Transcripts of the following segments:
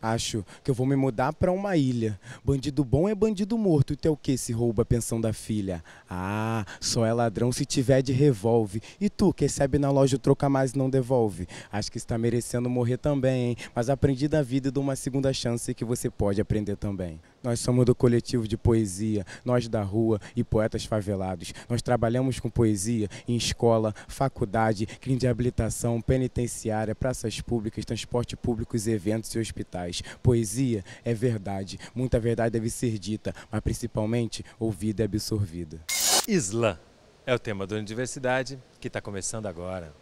Acho que eu vou me mudar para uma ilha. Bandido bom é bandido morto. E então o que se rouba a pensão da filha? Ah, só é ladrão se tiver de revolve. E tu, que recebe na loja troca mais e não devolve? Acho que está merecendo morrer também, hein? Mas aprendi da vida e dou uma segunda chance que você pode aprender também. Nós somos do coletivo de poesia, nós da rua e poetas favelados. Nós trabalhamos com poesia em escola, faculdade, crime de habilitação, penitenciária, praças públicas, transporte público, eventos e hospitais. Poesia é verdade, muita verdade deve ser dita, mas principalmente ouvida e absorvida. Islã é o tema da Universidade que está começando agora.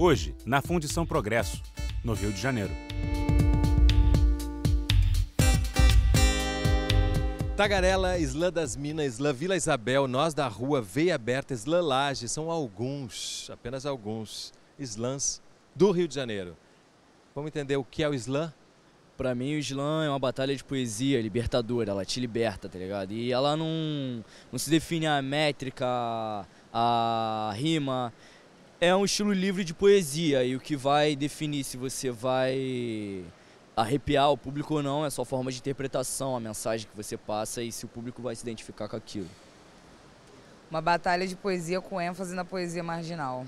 hoje na Fundição Progresso, no Rio de Janeiro. Tagarela, Islã das Minas, Islã Vila Isabel, nós da Rua, Veia Aberta, Islã Laje, são alguns, apenas alguns, slams do Rio de Janeiro. Vamos entender o que é o slam? Para mim, o slam é uma batalha de poesia libertadora, ela te liberta, tá ligado? E ela não, não se define a métrica, a rima, é um estilo livre de poesia e o que vai definir se você vai arrepiar o público ou não é a sua forma de interpretação, a mensagem que você passa e se o público vai se identificar com aquilo. Uma batalha de poesia com ênfase na poesia marginal.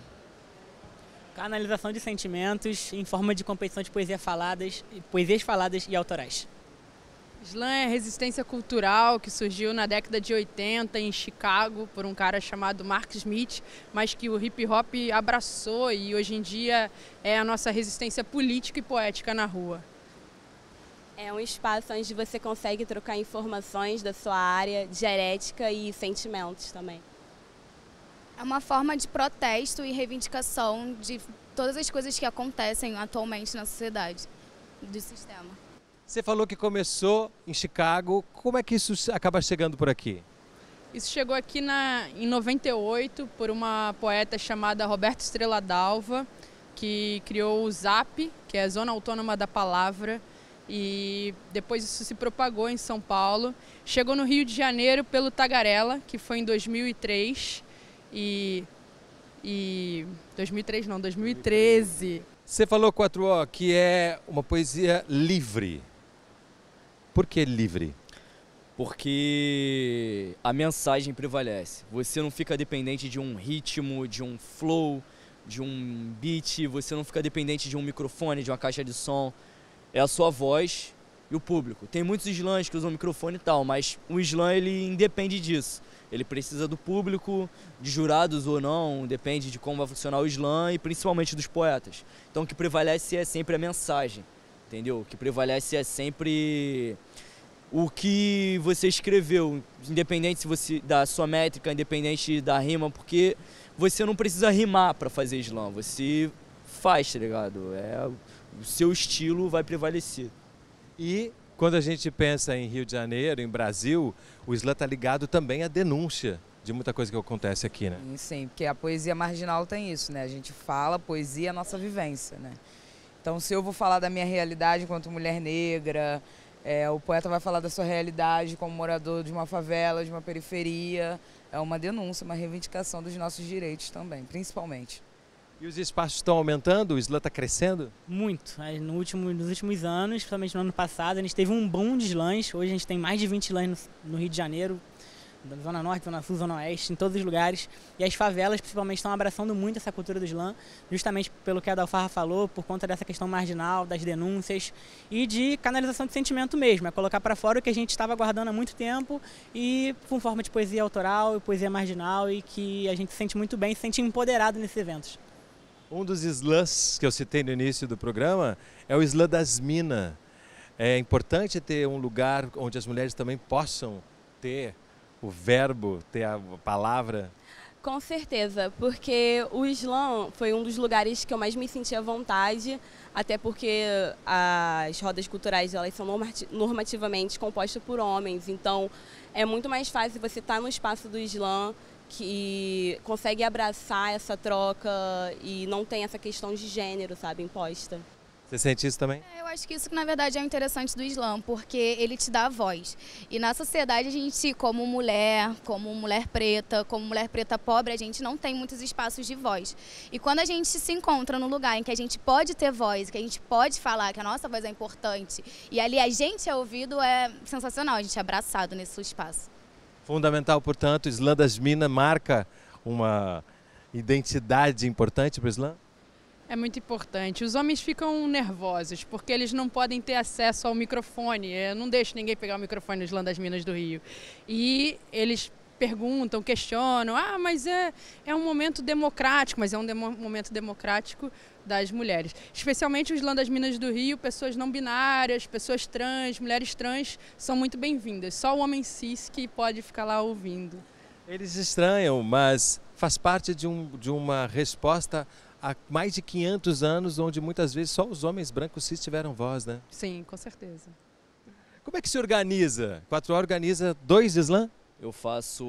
Canalização de sentimentos em forma de competição de poesia faladas, poesias faladas e autorais. Slam é resistência cultural que surgiu na década de 80 em Chicago por um cara chamado Mark Smith, mas que o hip hop abraçou e hoje em dia é a nossa resistência política e poética na rua. É um espaço onde você consegue trocar informações da sua área dialética e sentimentos também. É uma forma de protesto e reivindicação de todas as coisas que acontecem atualmente na sociedade, do sistema. Você falou que começou em Chicago. Como é que isso acaba chegando por aqui? Isso chegou aqui na, em 98 por uma poeta chamada Roberto Estrela Dalva, que criou o ZAP, que é a Zona Autônoma da Palavra, e depois isso se propagou em São Paulo. Chegou no Rio de Janeiro pelo Tagarela, que foi em 2003, e... e 2003 não, 2013. Você falou, 4O, que é uma poesia livre. Por que livre? Porque a mensagem prevalece. Você não fica dependente de um ritmo, de um flow, de um beat, você não fica dependente de um microfone, de uma caixa de som. É a sua voz e o público. Tem muitos slams que usam microfone e tal, mas o slam ele independe disso. Ele precisa do público, de jurados ou não, depende de como vai funcionar o slam e principalmente dos poetas. Então o que prevalece é sempre a mensagem entendeu? O que prevalece é sempre o que você escreveu, independente se você da sua métrica, independente da rima, porque você não precisa rimar para fazer slam, você faz, tá ligado? É, o seu estilo vai prevalecer. E quando a gente pensa em Rio de Janeiro, em Brasil, o slam está ligado também à denúncia de muita coisa que acontece aqui, né? Sim, porque a poesia marginal tem isso, né? A gente fala, poesia é a nossa vivência, né? Então, se eu vou falar da minha realidade enquanto mulher negra, é, o poeta vai falar da sua realidade como morador de uma favela, de uma periferia. É uma denúncia, uma reivindicação dos nossos direitos também, principalmente. E os espaços estão aumentando? O slam está crescendo? Muito. No último, nos últimos anos, principalmente no ano passado, a gente teve um boom de slams. Hoje a gente tem mais de 20 slams no Rio de Janeiro, Zona Norte, Zona Sul, Zona Oeste, em todos os lugares. E as favelas, principalmente, estão abraçando muito essa cultura do slam, justamente pelo que a Dalfarra falou, por conta dessa questão marginal, das denúncias e de canalização de sentimento mesmo. É colocar para fora o que a gente estava guardando há muito tempo e com forma de poesia autoral e poesia marginal e que a gente se sente muito bem, se sente empoderado nesses eventos. Um dos slams que eu citei no início do programa é o slam das minas. É importante ter um lugar onde as mulheres também possam ter o verbo, ter a palavra? Com certeza, porque o Islã foi um dos lugares que eu mais me senti à vontade, até porque as rodas culturais elas são normativamente compostas por homens, então é muito mais fácil você estar tá no espaço do Islã que consegue abraçar essa troca e não tem essa questão de gênero, sabe, imposta. Você sente isso também? É, eu acho que isso, na verdade, é o interessante do Islã, porque ele te dá voz. E na sociedade, a gente, como mulher, como mulher preta, como mulher preta pobre, a gente não tem muitos espaços de voz. E quando a gente se encontra num lugar em que a gente pode ter voz, que a gente pode falar, que a nossa voz é importante, e ali a gente é ouvido, é sensacional, a gente é abraçado nesse espaço. Fundamental, portanto, o Islã das Minas marca uma identidade importante para o Islã? É muito importante. Os homens ficam nervosos porque eles não podem ter acesso ao microfone. Eu é, não deixo ninguém pegar o microfone no Islã das Minas do Rio. E eles perguntam, questionam, ah, mas é, é um momento democrático, mas é um demo, momento democrático das mulheres. Especialmente os Islã das Minas do Rio, pessoas não binárias, pessoas trans, mulheres trans, são muito bem-vindas. Só o homem cis que pode ficar lá ouvindo. Eles estranham, mas faz parte de, um, de uma resposta há mais de 500 anos, onde muitas vezes só os homens brancos se tiveram voz, né? Sim, com certeza. Como é que se organiza? Quatro organiza dois slam? Eu faço,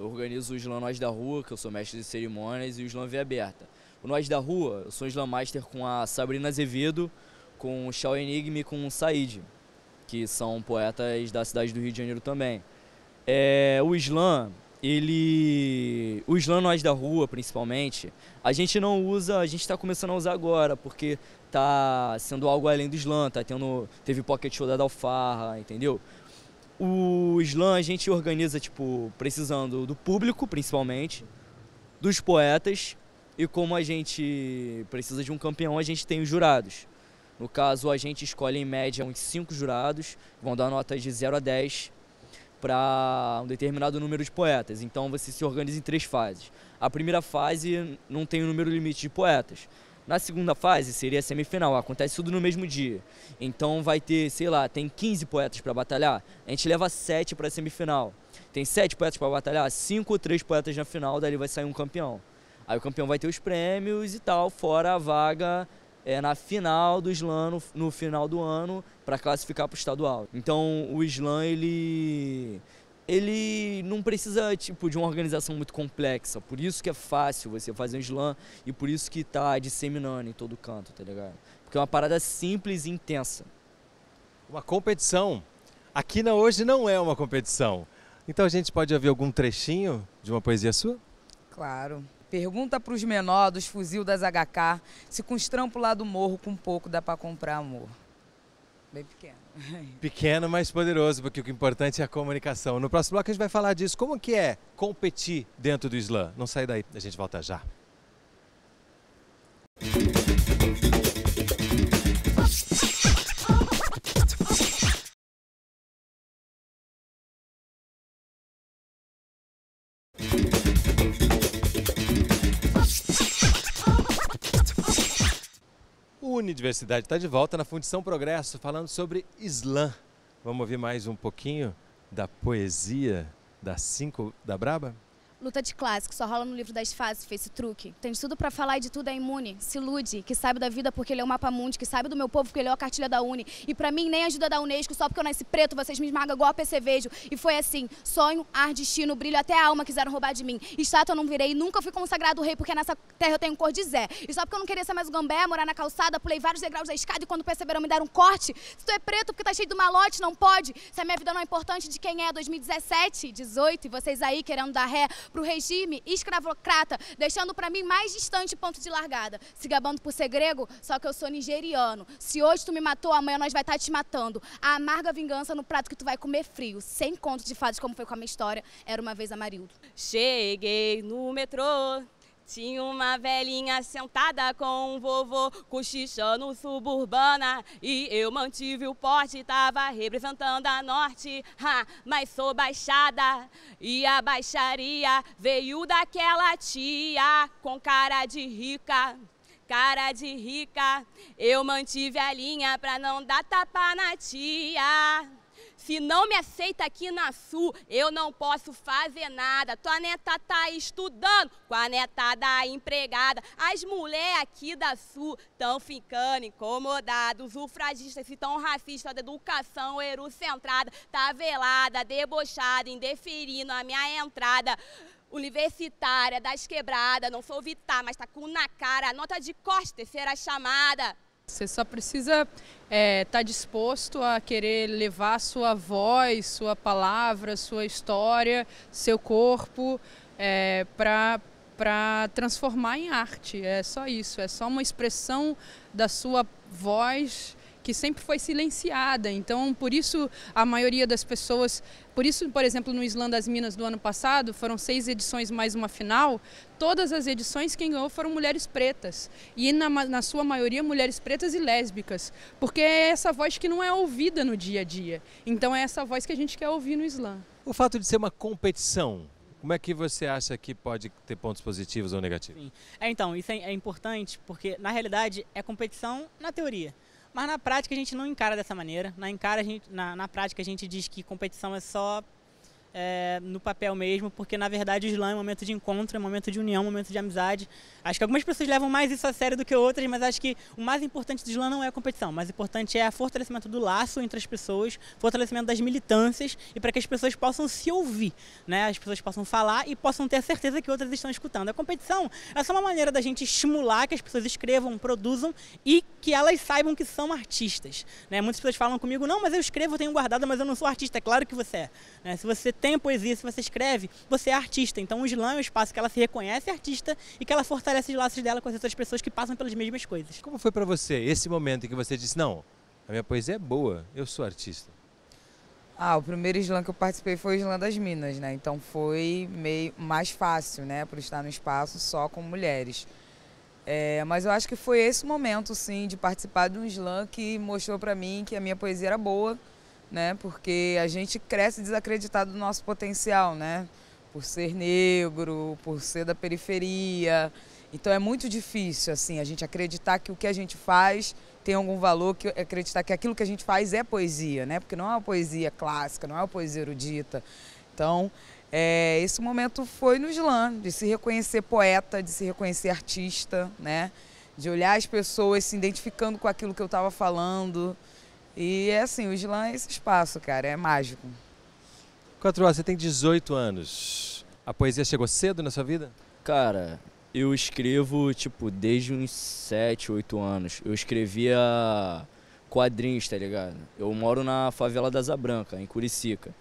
eu organizo o slam Nós da Rua, que eu sou mestre de cerimônias, e o slam Via Aberta. O Nós da Rua, eu sou slam master com a Sabrina Azevedo, com o Shao Enigma e com o Said, que são poetas da cidade do Rio de Janeiro também. É, o slam ele os nós da rua principalmente a gente não usa a gente está começando a usar agora porque tá sendo algo além do slam tá tendo teve pocket show da Dalfarra entendeu o slam a gente organiza tipo precisando do público principalmente dos poetas e como a gente precisa de um campeão a gente tem os jurados no caso a gente escolhe em média uns cinco jurados vão dar notas de 0 a 10 para um determinado número de poetas. Então você se organiza em três fases. A primeira fase não tem o um número limite de poetas. Na segunda fase seria a semifinal, acontece tudo no mesmo dia. Então vai ter, sei lá, tem 15 poetas para batalhar, a gente leva 7 para a semifinal. Tem 7 poetas para batalhar, 5 ou 3 poetas na final, dali vai sair um campeão. Aí o campeão vai ter os prêmios e tal, fora a vaga é, na final do slam, no, no final do ano, para classificar para o estadual. Então o slam, ele ele não precisa tipo de uma organização muito complexa. Por isso que é fácil você fazer um slam e por isso que está disseminando em todo canto, tá ligado? Porque é uma parada simples e intensa. Uma competição. Aqui na hoje não é uma competição. Então a gente pode ouvir algum trechinho de uma poesia sua? Claro. Pergunta para os menores dos fuzil das HK se com os trampos lá do morro com pouco dá para comprar amor. Bem pequeno. Pequeno, mas poderoso, porque o é importante é a comunicação. No próximo bloco a gente vai falar disso. Como que é competir dentro do Islã? Não sai daí, a gente volta já. Universidade está de volta na Fundição Progresso, falando sobre Islã. Vamos ouvir mais um pouquinho da poesia das cinco da Braba? Luta de clássico, só rola no livro das fases, fez truque. Tem tudo para falar e de tudo é imune. Se ilude, que sabe da vida porque ele é o mapa mundi, que sabe do meu povo porque é a cartilha da Uni. E para mim nem ajuda da Unesco, só porque eu nasci preto, vocês me esmagam igual a percevejo. E foi assim, sonho, ar, destino, brilho, até a alma quiseram roubar de mim. Estátua eu não virei, nunca fui consagrado rei porque nessa terra eu tenho cor de Zé. E só porque eu não queria ser mais o gambé, morar na calçada, pulei vários degraus da escada e quando perceberam me deram um corte. Se tu é preto porque tá cheio do malote, não pode. Se a minha vida não é importante, de quem é? 2017, 18 e vocês aí querendo dar ré para o regime escravocrata, deixando para mim mais distante ponto de largada. Se gabando por ser grego, só que eu sou nigeriano. Se hoje tu me matou, amanhã nós vai estar tá te matando. A amarga vingança no prato que tu vai comer frio. Sem conto de fadas como foi com a minha história, era uma vez a Marildo. Cheguei no metrô, tinha uma velhinha sentada com um vovô, cochichando suburbana. E eu mantive o porte, tava representando a norte. Ha, mas sou baixada, e a baixaria veio daquela tia com cara de rica cara de rica. Eu mantive a linha pra não dar tapa na tia. Se não me aceita aqui na Sul, eu não posso fazer nada. Tua neta tá estudando, com a da empregada. As mulheres aqui da Sul estão ficando incomodadas. Os ufragistas se racistas A educação eurocentrada, tá velada, debochada, indeferindo a minha entrada universitária das quebradas, não sou vitar, mas tá com na cara, nota de corte terceira chamada. Você só precisa estar é, tá disposto a querer levar sua voz, sua palavra, sua história, seu corpo é, para para transformar em arte. É só isso, é só uma expressão da sua voz que sempre foi silenciada. Então, por isso a maioria das pessoas, por isso, por exemplo, no Islã das Minas do ano passado, foram seis edições mais uma final, todas as edições quem ganhou foram mulheres pretas. E na, na sua maioria mulheres pretas e lésbicas, porque é essa voz que não é ouvida no dia a dia. Então é essa voz que a gente quer ouvir no Islã. O fato de ser uma competição como é que você acha que pode ter pontos positivos ou negativos? É, então, isso é, é importante porque, na realidade, é competição na teoria. Mas na prática a gente não encara dessa maneira. Na, encara gente, na, na prática a gente diz que competição é só é, no papel mesmo, porque na verdade o slam é um momento de encontro, é um momento de união, é um momento de amizade. Acho que algumas pessoas levam mais isso a sério do que outras, mas acho que o mais importante do slam não é a competição, o mais importante é o fortalecimento do laço entre as pessoas, fortalecimento das militâncias e para que as pessoas possam se ouvir, né? as pessoas possam falar e possam ter a certeza que outras estão escutando. A competição é só uma maneira da gente estimular que as pessoas escrevam, produzam e que elas saibam que são artistas. Né? Muitas pessoas falam comigo, não, mas eu escrevo, eu tenho guardado, mas eu não sou artista. É claro que você é. Né? Se você tem tem poesia, se você escreve, você é artista. Então o slam é um espaço que ela se reconhece artista e que ela fortalece os laços dela com as outras pessoas que passam pelas mesmas coisas. Como foi para você esse momento em que você disse, não, a minha poesia é boa, eu sou artista? Ah, o primeiro slam que eu participei foi o slam das Minas, né? Então foi meio mais fácil, né, por estar no espaço só com mulheres. É, mas eu acho que foi esse momento, sim, de participar de um slam que mostrou para mim que a minha poesia era boa, né? Porque a gente cresce desacreditado do nosso potencial, né? Por ser negro, por ser da periferia. Então é muito difícil, assim, a gente acreditar que o que a gente faz tem algum valor, que acreditar que aquilo que a gente faz é poesia, né? Porque não é uma poesia clássica, não é uma poesia erudita. Então, é, esse momento foi no slam, de se reconhecer poeta, de se reconhecer artista, né? De olhar as pessoas se identificando com aquilo que eu estava falando. E é assim, o Islã é esse espaço, cara, é mágico. Quatro você tem 18 anos. A poesia chegou cedo na sua vida? Cara, eu escrevo, tipo, desde uns 7, 8 anos. Eu escrevia quadrinhos, tá ligado? Eu moro na favela da Zabranca, em Curicica.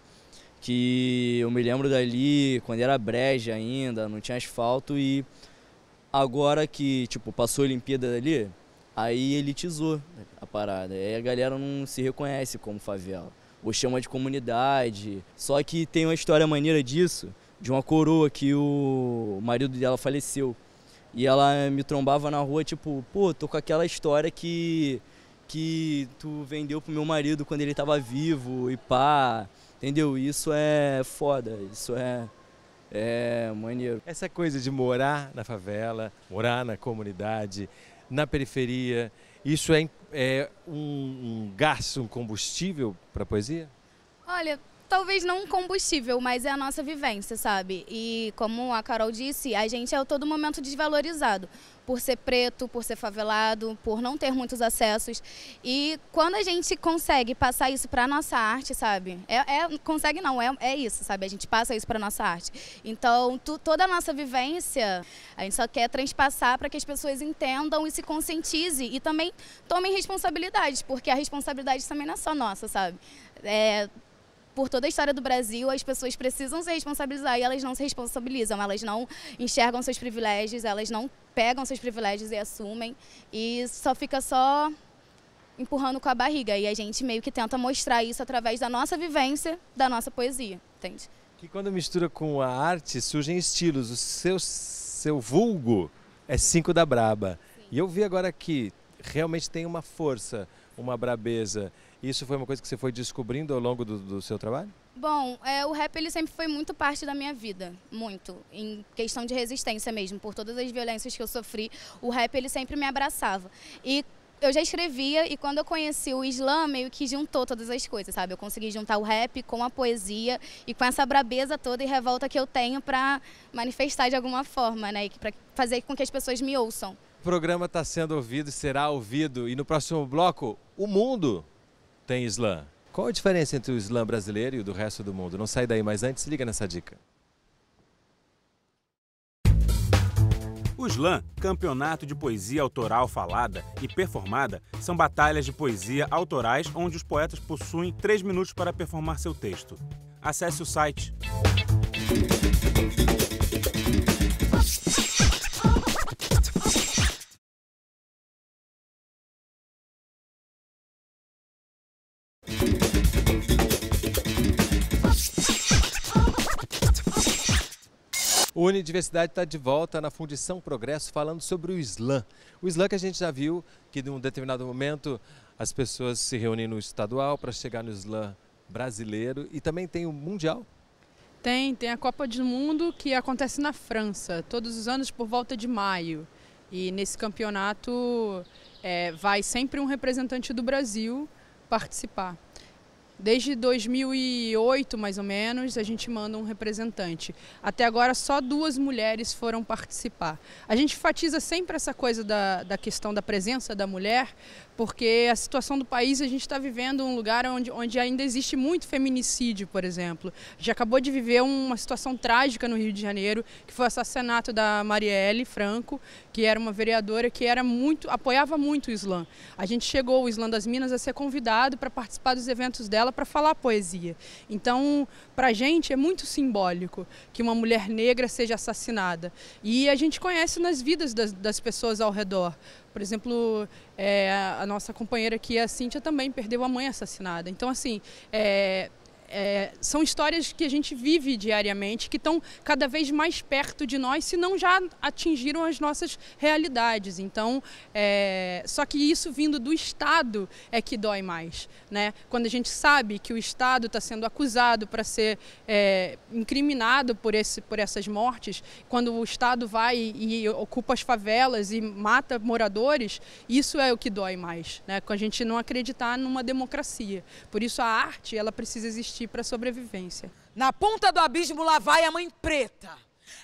Que eu me lembro dali, quando era breja ainda, não tinha asfalto e agora que, tipo, passou a Olimpíada ali, Aí elitizou né, a parada. Aí a galera não se reconhece como favela. Ou chama de comunidade. Só que tem uma história maneira disso, de uma coroa que o marido dela faleceu. E ela me trombava na rua, tipo, pô, tô com aquela história que que tu vendeu pro meu marido quando ele tava vivo e pá. Entendeu? Isso é foda, isso é é maneiro. Essa coisa de morar na favela, morar na comunidade, na periferia, isso é, é um, um gás, um combustível para a poesia? Olha, talvez não um combustível, mas é a nossa vivência, sabe? E como a Carol disse, a gente é a todo momento desvalorizado por ser preto, por ser favelado, por não ter muitos acessos. E quando a gente consegue passar isso para nossa arte, sabe? É, é, consegue não, é, é isso, sabe? A gente passa isso para nossa arte. Então, tu, toda a nossa vivência, a gente só quer transpassar para que as pessoas entendam e se conscientizem e também tomem responsabilidades, porque a responsabilidade também não é só nossa, sabe? É, por toda a história do Brasil, as pessoas precisam se responsabilizar e elas não se responsabilizam, elas não enxergam seus privilégios, elas não pegam seus privilégios e assumem e só fica só empurrando com a barriga. E a gente meio que tenta mostrar isso através da nossa vivência, da nossa poesia, entende? Que quando mistura com a arte, surgem estilos. O seu, seu vulgo é cinco da braba. Sim. E eu vi agora que realmente tem uma força, uma brabeza. Isso foi uma coisa que você foi descobrindo ao longo do, do seu trabalho? Bom, é, o rap ele sempre foi muito parte da minha vida, muito, em questão de resistência mesmo, por todas as violências que eu sofri, o rap ele sempre me abraçava. E eu já escrevia e quando eu conheci o slam, meio que juntou todas as coisas, sabe? Eu consegui juntar o rap com a poesia e com essa brabeza toda e revolta que eu tenho para manifestar de alguma forma, né? E para fazer com que as pessoas me ouçam. O programa está sendo ouvido, será ouvido e no próximo bloco, o mundo tem slam. Qual a diferença entre o slam brasileiro e o do resto do mundo? Não sai daí, mas antes liga nessa dica. O slam, campeonato de poesia autoral falada e performada, são batalhas de poesia autorais onde os poetas possuem três minutos para performar seu texto. Acesse o site. Universidade está de volta na Fundição Progresso falando sobre o Islã. O Islã que a gente já viu que em um determinado momento as pessoas se reúnem no estadual para chegar no Islã brasileiro e também tem o Mundial. Tem, tem a Copa do Mundo que acontece na França, todos os anos por volta de maio. E nesse campeonato é, vai sempre um representante do Brasil participar. Desde 2008, mais ou menos, a gente manda um representante. Até agora, só duas mulheres foram participar. A gente enfatiza sempre essa coisa da, da questão da presença da mulher, porque a situação do país, a gente está vivendo um lugar onde, onde ainda existe muito feminicídio, por exemplo. Já acabou de viver uma situação trágica no Rio de Janeiro, que foi o assassinato da Marielle Franco, que era uma vereadora que era muito apoiava muito o Islã. A gente chegou, o Islã das Minas, a ser convidado para participar dos eventos dela para falar poesia. Então, para a gente é muito simbólico que uma mulher negra seja assassinada. E a gente conhece nas vidas das, das pessoas ao redor. Por exemplo, é, a nossa companheira aqui, a Cíntia, também perdeu a mãe assassinada. Então, assim, é, é, são histórias que a gente vive diariamente, que estão cada vez mais perto de nós, se não já atingiram as nossas realidades. Então, é, só que isso vindo do Estado é que dói mais. Né? Quando a gente sabe que o Estado está sendo acusado para ser é, incriminado por, esse, por essas mortes, quando o Estado vai e, e ocupa as favelas e mata moradores, isso é o que dói mais. Né? Com a gente não acreditar numa democracia. Por isso a arte ela precisa existir investir para sobrevivência. Na ponta do abismo lá vai a mãe preta.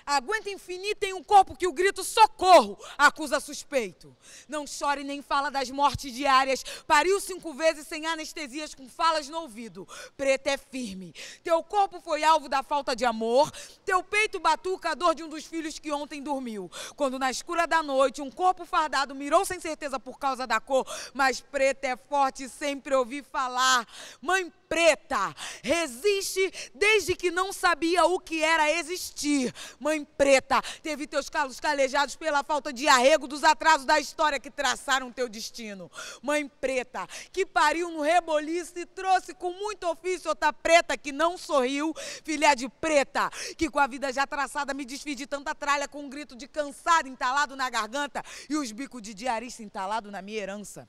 Aguenta infinita em um corpo que o grito socorro acusa suspeito. Não chore nem fala das mortes diárias. Pariu cinco vezes sem anestesias, com falas no ouvido. Preta é firme. Teu corpo foi alvo da falta de amor. Teu peito batuca a dor de um dos filhos que ontem dormiu. Quando na escura da noite um corpo fardado mirou sem certeza por causa da cor. Mas preta é forte, sempre ouvi falar. Mãe preta, resiste desde que não sabia o que era existir Mãe preta, teve teus calos calejados pela falta de arrego dos atrasos da história que traçaram teu destino. Mãe preta, que pariu no reboliço e trouxe com muito ofício outra preta que não sorriu, filha de preta, que com a vida já traçada me desfiz de tanta tralha com um grito de cansado entalado na garganta e os bicos de diarista entalado na minha herança.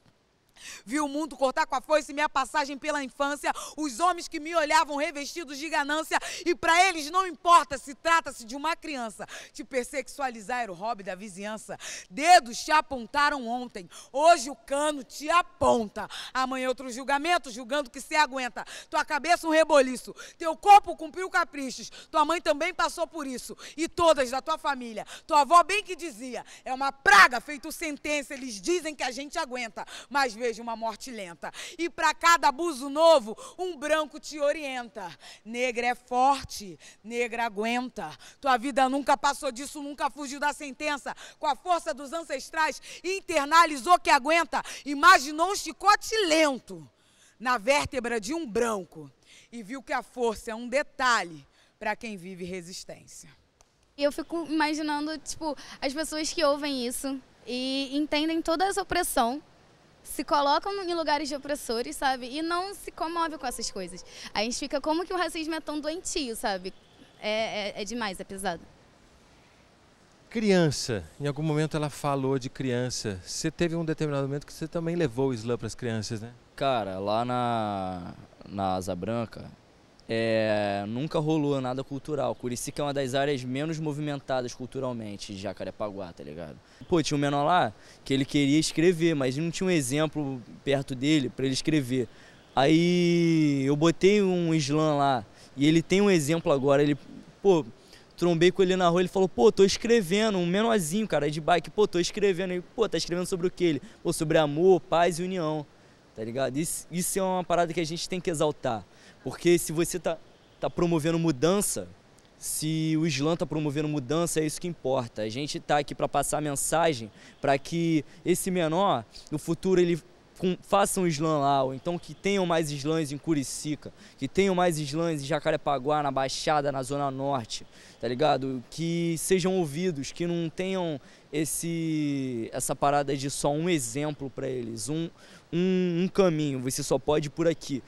Vi o mundo cortar com a foice minha passagem pela infância, os homens que me olhavam revestidos de ganância, e para eles não importa se trata-se de uma criança. Te persexualizar era o hobby da vizinhança. Dedos te apontaram ontem, hoje o cano te aponta. Amanhã outro julgamento, julgando que se aguenta. Tua cabeça um reboliço, teu corpo cumpriu caprichos, tua mãe também passou por isso, e todas da tua família. Tua avó bem que dizia, é uma praga feito sentença, eles dizem que a gente aguenta, mas veja seja uma morte lenta. E para cada abuso novo, um branco te orienta. Negra é forte, negra aguenta. Tua vida nunca passou disso, nunca fugiu da sentença. Com a força dos ancestrais, internalizou que aguenta. Imaginou um chicote lento na vértebra de um branco e viu que a força é um detalhe para quem vive resistência. Eu fico imaginando, tipo, as pessoas que ouvem isso e entendem toda essa opressão se colocam em lugares de opressores, sabe? E não se comove com essas coisas. A gente fica como que o racismo é tão doentio, sabe? É, é, é demais, é pesado. Criança, em algum momento ela falou de criança. Você teve um determinado momento que você também levou o slam para as crianças, né? Cara, lá na, na Asa Branca, é, nunca rolou nada cultural. Curicica é uma das áreas menos movimentadas culturalmente de Jacarepaguá, tá ligado? Pô, tinha um menor lá que ele queria escrever, mas não tinha um exemplo perto dele para ele escrever. Aí eu botei um slam lá e ele tem um exemplo agora, ele, pô, trombei com ele na rua, ele falou, pô, tô escrevendo, um menorzinho, cara, de bike, pô, tô escrevendo, e, pô, tá escrevendo sobre o que ele? Pô, sobre amor, paz e união, tá ligado? Isso, isso é uma parada que a gente tem que exaltar. Porque se você está tá promovendo mudança, se o Islã está promovendo mudança, é isso que importa. A gente está aqui para passar a mensagem para que esse menor, no futuro, ele com, faça um Islã lá, ou então que tenham mais Islãs em Curicica, que tenham mais Islãs em Jacarepaguá, na Baixada, na Zona Norte, tá ligado? Que sejam ouvidos, que não tenham esse essa parada de só um exemplo para eles, um, um, um caminho, você só pode ir por aqui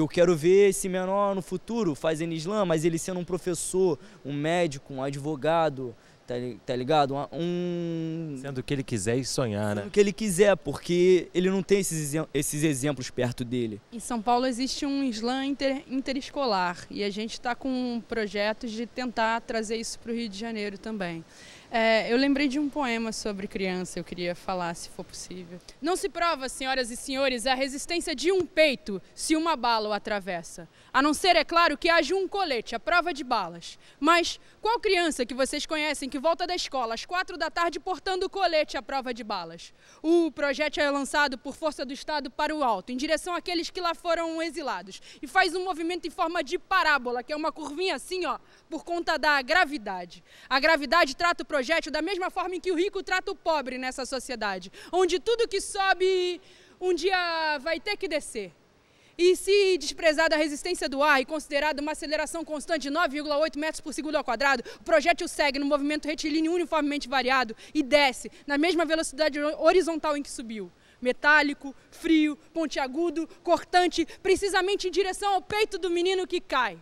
eu quero ver esse menor no futuro fazendo Islã, mas ele sendo um professor, um médico, um advogado, tá, tá ligado? Um... Sendo o que ele quiser e sonhar, Sendo né? o que ele quiser, porque ele não tem esses, esses exemplos perto dele. Em São Paulo existe um slam inter, interescolar e a gente está com projetos de tentar trazer isso para o Rio de Janeiro também. É, eu lembrei de um poema sobre criança, eu queria falar, se for possível. Não se prova, senhoras e senhores, a resistência de um peito se uma bala o atravessa. A não ser, é claro, que haja um colete, a prova de balas. Mas qual criança que vocês conhecem que volta da escola às quatro da tarde portando colete à prova de balas? O projeto é lançado por força do Estado para o alto, em direção àqueles que lá foram exilados, e faz um movimento em forma de parábola, que é uma curvinha assim, ó, por conta da gravidade. A gravidade trata o projeto projeto da mesma forma em que o rico trata o pobre nessa sociedade, onde tudo que sobe um dia vai ter que descer. E se desprezada a resistência do ar e considerada uma aceleração constante de 9,8 metros por segundo ao quadrado, o projétil segue no movimento retilíneo uniformemente variado e desce na mesma velocidade horizontal em que subiu. Metálico, frio, pontiagudo, cortante, precisamente em direção ao peito do menino que cai,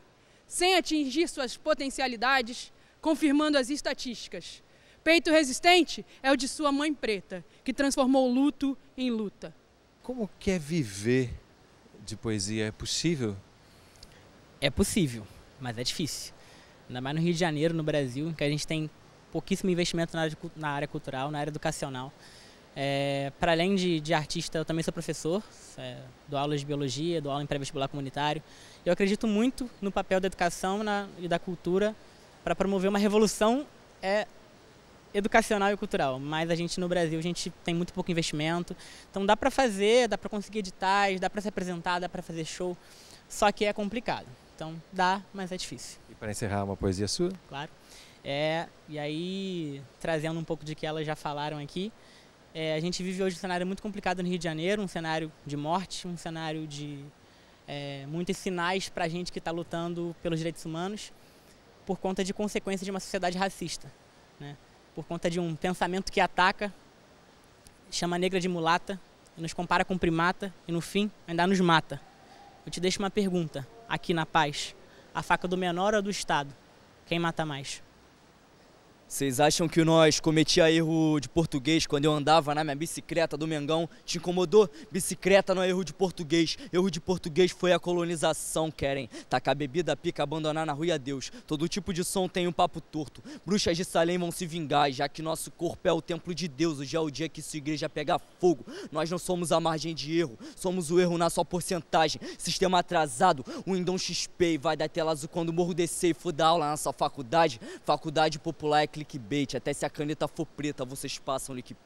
sem atingir suas potencialidades, confirmando as estatísticas. Peito resistente é o de sua mãe preta, que transformou luto em luta. Como que é viver de poesia? É possível? É possível, mas é difícil. Ainda mais no Rio de Janeiro, no Brasil, que a gente tem pouquíssimo investimento na área, na área cultural, na área educacional. É, para além de, de, artista, eu também sou professor, é, dou aulas de biologia, dou aula em pré-vestibular comunitário. Eu acredito muito no papel da educação na, e da cultura para promover uma revolução é, educacional e cultural, mas a gente no Brasil a gente tem muito pouco investimento, então dá para fazer, dá para conseguir editais, dá para se apresentar, dá para fazer show, só que é complicado. Então dá, mas é difícil. E para encerrar uma poesia sua? Claro. É, e aí trazendo um pouco de que elas já falaram aqui, é, a gente vive hoje um cenário muito complicado no Rio de Janeiro, um cenário de morte, um cenário de é, muitos sinais para a gente que está lutando pelos direitos humanos por conta de consequências de uma sociedade racista, né? por conta de um pensamento que ataca, chama a negra de mulata, e nos compara com primata, e no fim ainda nos mata. Eu te deixo uma pergunta, aqui na paz: a faca do menor ou do Estado? Quem mata mais? Vocês acham que nós cometia erro de português quando eu andava na minha bicicleta do Mengão? Te incomodou? Bicicleta não é erro de português. Erro de português foi a colonização, querem. Tacar bebida, pica, abandonar na rua e adeus. Todo tipo de som tem um papo torto. Bruxas de Salem vão se vingar, já que nosso corpo é o templo de Deus. Hoje é o dia que sua igreja pega fogo. Nós não somos a margem de erro, somos o erro na sua porcentagem. Sistema atrasado, o Windows XP vai dar tela azul quando o morro descer e foda aula na sua faculdade. Faculdade popular é clickbait, até se a caneta for preta, vocês passam lick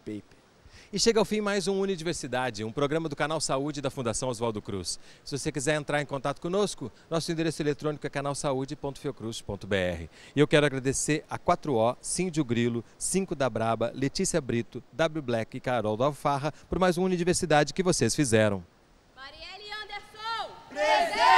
E chega ao fim mais um Universidade, um programa do Canal Saúde da Fundação Oswaldo Cruz. Se você quiser entrar em contato conosco, nosso endereço eletrônico é canalsaude.fiocruz.br. E eu quero agradecer a 4O, Cíndio Grilo, 5 da Braba, Letícia Brito, W Black e Carol do Alfarra por mais um Universidade que vocês fizeram. Marielle Anderson! Presente!